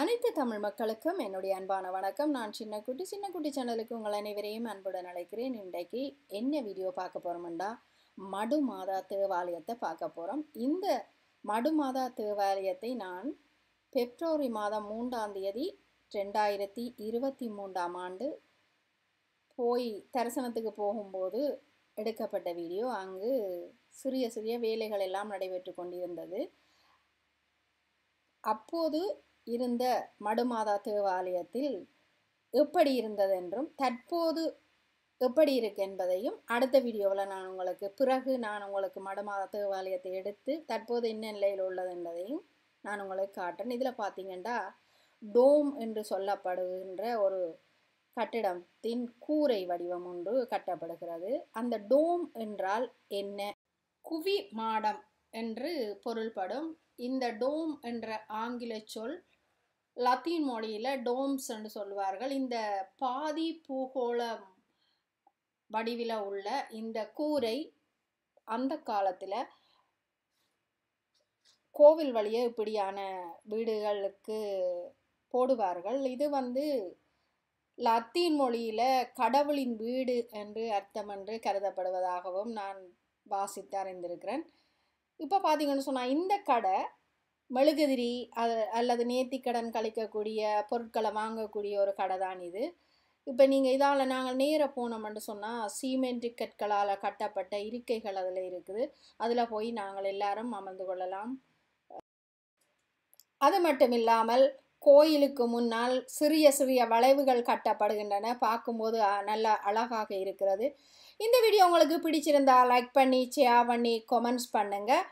அனைத்து தமிழ் மக்களுக்கும் என்னுடைய அன்பான வணக்கம் நான் சின்னக்குட்டி குட்டி சேனலுக்கு உங்கள் அனைவரையும் அன்புடன் அழைக்கிறேன் இன்றைக்கு என்ன வீடியோ பார்க்க போகிறோம்டா மடு மாதா தேவாலயத்தை பார்க்க போகிறோம் இந்த மடு மாதா தேவாலயத்தை நான் பிப்ரவரி மாதம் மூன்றாம் தேதி ரெண்டாயிரத்தி இருபத்தி மூன்றாம் ஆண்டு போய் தரிசனத்துக்கு போகும்போது எடுக்கப்பட்ட வீடியோ அங்கு சிறிய சிறிய வேலைகள் எல்லாம் நடைபெற்று கொண்டிருந்தது அப்போது இருந்த மடுமாதா தேவாலயத்தில் எப்படி இருந்ததென்றும் தற்போது எப்படி இருக்கு என்பதையும் அடுத்த வீடியோவில் நான் உங்களுக்கு பிறகு நான் உங்களுக்கு மடமாத தேவாலயத்தை எடுத்து தற்போது என்ன நிலையில் உள்ளது என்பதையும் நான் உங்களுக்கு காட்டுறேன் இதில் பார்த்தீங்கன்னா டோம் என்று சொல்லப்படுகின்ற ஒரு கட்டிடத்தின் கூரை வடிவம் ஒன்று கட்டப்படுகிறது அந்த டோம் என்றால் என்ன குவி மாடம் என்று பொருள்படும் இந்த டோம் என்ற ஆங்கில சொல் லத்தீன் மொழியில் டோம்ஸ்ன்னு சொல்லுவார்கள் இந்த பாதி பூகோள வடிவில் உள்ள இந்த கூரை அந்த காலத்தில் கோவில் வழியே இப்படியான வீடுகளுக்கு போடுவார்கள் இது வந்து லத்தீன் மொழியில் கடவுளின் வீடு என்று அர்த்தம் என்று கருதப்படுவதாகவும் நான் வாசித்து அறிந்திருக்கிறேன் இப்போ பார்த்தீங்கன்னு சொன்னால் இந்த கடை மெழுகுதிரி அது அல்லது நேர்த்திக்கடன் கழிக்கக்கூடிய பொருட்களை வாங்கக்கூடிய ஒரு கடை தான் இது இப்போ நீங்கள் இதால் நாங்கள் நேராக போனோம்னு சொன்னால் சீமெண்ட் டிக்கெட்களால் கட்டப்பட்ட இருக்கைகள் அதில் இருக்குது அதில் போய் நாங்கள் எல்லாரும் அமர்ந்து கொள்ளலாம் அது மட்டும் இல்லாமல் கோயிலுக்கு முன்னால் சிறிய சிறிய வளைவுகள் கட்டப்படுகின்றன பார்க்கும்போது நல்ல அழகாக இருக்கிறது இந்த வீடியோ உங்களுக்கு பிடிச்சிருந்தா லைக் பண்ணி ஷேர் பண்ணி கமெண்ட்ஸ் பண்ணுங்கள்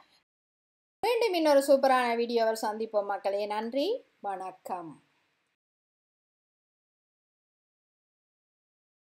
மீண்டும் இன்னொரு சூப்பரான வீடியோவை சந்திப்போம் மக்களே நன்றி வணக்கம்